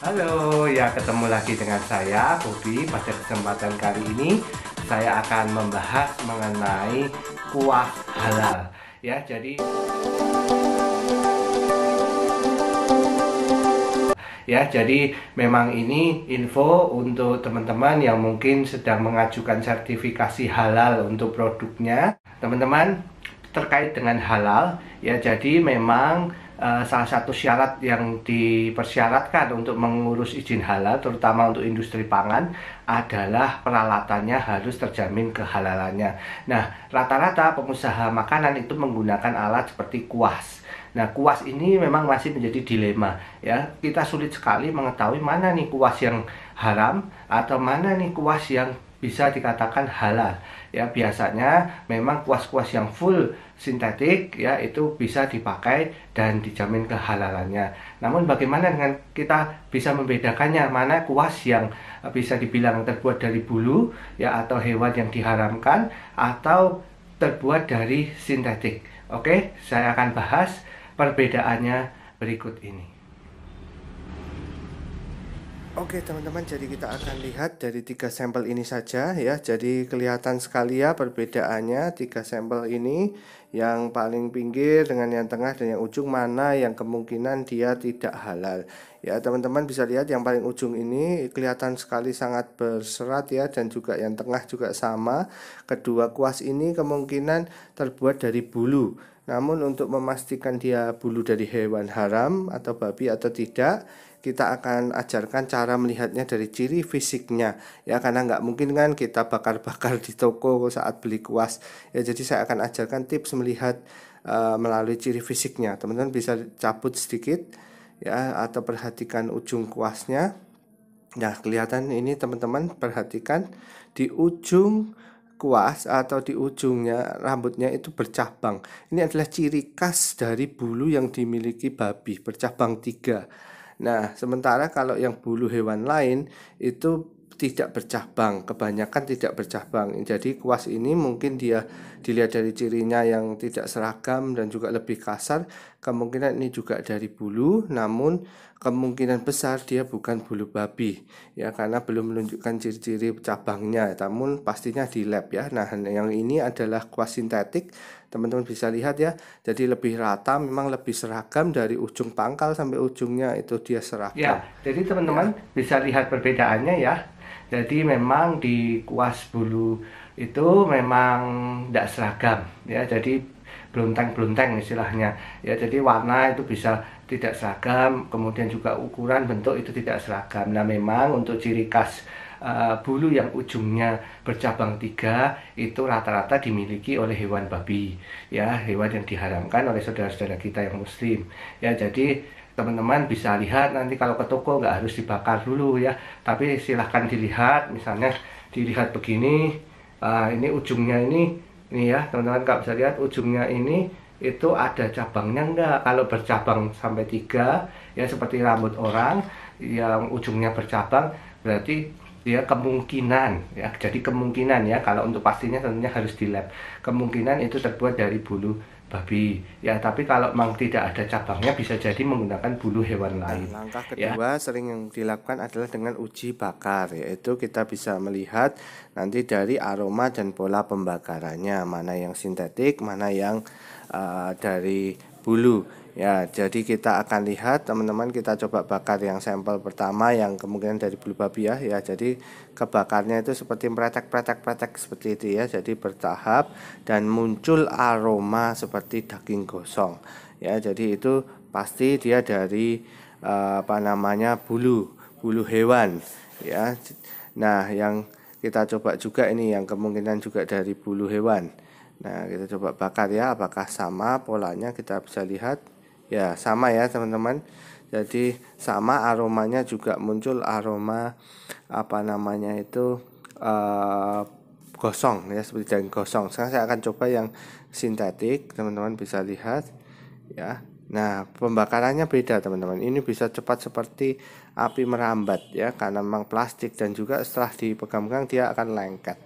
Halo, ya ketemu lagi dengan saya Bobby. Pada kesempatan kali ini saya akan membahas mengenai kuah halal. Ya, jadi Ya, jadi memang ini info untuk teman-teman yang mungkin sedang mengajukan sertifikasi halal untuk produknya. Teman-teman, terkait dengan halal ya jadi memang uh, salah satu syarat yang dipersyaratkan untuk mengurus izin halal terutama untuk industri pangan adalah peralatannya harus terjamin kehalalannya. Nah, rata-rata pengusaha makanan itu menggunakan alat seperti kuas. Nah, kuas ini memang masih menjadi dilema ya. Kita sulit sekali mengetahui mana nih kuas yang haram atau mana nih kuas yang bisa dikatakan halal. Ya, biasanya memang kuas-kuas yang full sintetik ya itu bisa dipakai dan dijamin kehalalannya. Namun bagaimana dengan kita bisa membedakannya mana kuas yang eh, bisa dibilang terbuat dari bulu ya atau hewan yang diharamkan atau terbuat dari sintetik. Oke, saya akan bahas perbedaannya berikut ini. Oke teman-teman, jadi kita akan lihat dari tiga sampel ini saja ya. Jadi kelihatan sekali ya perbedaannya tiga sampel ini yang paling pinggir dengan yang tengah dan yang ujung mana yang kemungkinan dia tidak halal. Ya teman-teman bisa lihat yang paling ujung ini kelihatan sekali sangat berserat ya dan juga yang tengah juga sama. Kedua kuas ini kemungkinan terbuat dari bulu namun untuk memastikan dia bulu dari hewan haram atau babi atau tidak, kita akan ajarkan cara melihatnya dari ciri fisiknya. Ya karena nggak mungkin kan kita bakar-bakar di toko saat beli kuas. Ya jadi saya akan ajarkan tips melihat uh, melalui ciri fisiknya. Teman-teman bisa cabut sedikit ya atau perhatikan ujung kuasnya. Nah, kelihatan ini teman-teman perhatikan di ujung kuas atau di ujungnya rambutnya itu bercabang. Ini adalah ciri khas dari bulu yang dimiliki babi, bercabang tiga. Nah, sementara kalau yang bulu hewan lain itu tidak bercabang, kebanyakan tidak bercabang. Jadi kuas ini mungkin dia dilihat dari cirinya yang tidak seragam dan juga lebih kasar, Kemungkinan ini juga dari bulu, namun kemungkinan besar dia bukan bulu babi ya karena belum menunjukkan ciri-ciri cabangnya. Namun pastinya di lab ya. Nah, yang ini adalah kuas sintetik. Teman-teman bisa lihat ya. Jadi lebih rata, memang lebih seragam dari ujung pangkal sampai ujungnya itu dia seragam. Ya, jadi teman-teman ya. bisa lihat perbedaannya ya. Jadi memang di kuas bulu itu memang tidak seragam ya. Jadi belunteng-belunteng istilahnya ya jadi warna itu bisa tidak seragam kemudian juga ukuran bentuk itu tidak seragam nah memang untuk ciri khas uh, bulu yang ujungnya bercabang tiga itu rata-rata dimiliki oleh hewan babi ya hewan yang diharamkan oleh saudara-saudara kita yang muslim ya jadi teman-teman bisa lihat nanti kalau ke toko nggak harus dibakar dulu ya tapi silahkan dilihat misalnya dilihat begini uh, ini ujungnya ini ini ya teman-teman kalau bisa lihat ujungnya ini itu ada cabangnya enggak kalau bercabang sampai tiga ya seperti rambut orang yang ujungnya bercabang berarti ya kemungkinan ya jadi kemungkinan ya kalau untuk pastinya tentunya harus di lab kemungkinan itu terbuat dari bulu babi. Ya, tapi kalau memang tidak ada cabangnya bisa jadi menggunakan bulu hewan nah, lain. langkah ya. kedua ya. sering yang dilakukan adalah dengan uji bakar, yaitu kita bisa melihat nanti dari aroma dan pola pembakarannya mana yang sintetik, mana yang uh, dari bulu ya jadi kita akan lihat teman-teman kita coba bakar yang sampel pertama yang kemungkinan dari bulu babi ya ya jadi kebakarnya itu seperti meretak pretek pretek seperti itu ya jadi bertahap dan muncul aroma seperti daging gosong ya jadi itu pasti dia dari eh, apa namanya bulu bulu hewan ya nah yang kita coba juga ini yang kemungkinan juga dari bulu hewan Nah, kita coba bakar ya, apakah sama polanya kita bisa lihat? Ya, sama ya, teman-teman. Jadi sama aromanya juga muncul aroma apa namanya itu uh, gosong ya seperti daging gosong. Sekarang saya akan coba yang sintetik, teman-teman bisa lihat ya. Nah, pembakarannya beda, teman-teman. Ini bisa cepat seperti api merambat ya karena memang plastik dan juga setelah dipegang-pegang dia akan lengket.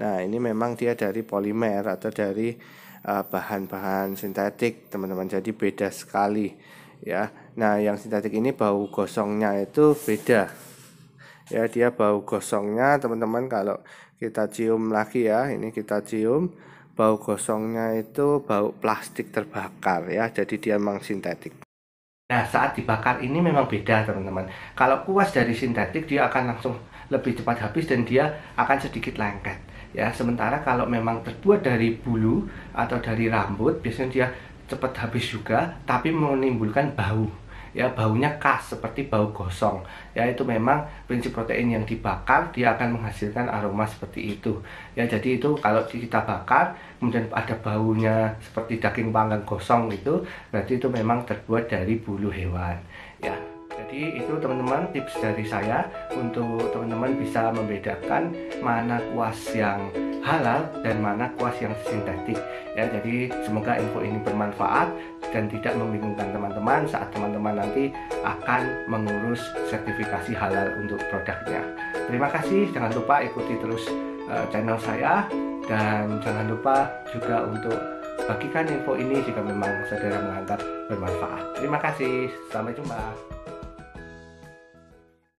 Nah, ini memang dia dari polimer atau dari eh, bahan-bahan uh, sintetik, teman-teman. Jadi beda sekali ya. Nah, yang sintetik ini bau gosongnya itu beda. Ya, dia bau gosongnya teman-teman kalau kita cium lagi ya. Ini kita cium bau gosongnya itu bau plastik terbakar ya. Jadi dia memang sintetik. Nah, saat dibakar ini memang beda, teman-teman. Kalau kuas dari sintetik dia akan langsung lebih cepat habis dan dia akan sedikit lengket ya sementara kalau memang terbuat dari bulu atau dari rambut biasanya dia cepat habis juga tapi menimbulkan bau ya baunya khas seperti bau gosong ya itu memang prinsip protein yang dibakar dia akan menghasilkan aroma seperti itu ya jadi itu kalau kita bakar kemudian ada baunya seperti daging panggang gosong itu berarti itu memang terbuat dari bulu hewan ya jadi itu teman-teman tips dari saya untuk teman-teman bisa membedakan mana kuas yang halal dan mana kuas yang sintetik ya jadi semoga info ini bermanfaat dan tidak membingungkan teman-teman saat teman-teman nanti akan mengurus sertifikasi halal untuk produknya terima kasih jangan lupa ikuti terus eh, channel saya dan jangan lupa juga untuk bagikan info ini jika memang saudara menganggap bermanfaat. Terima kasih, sampai jumpa.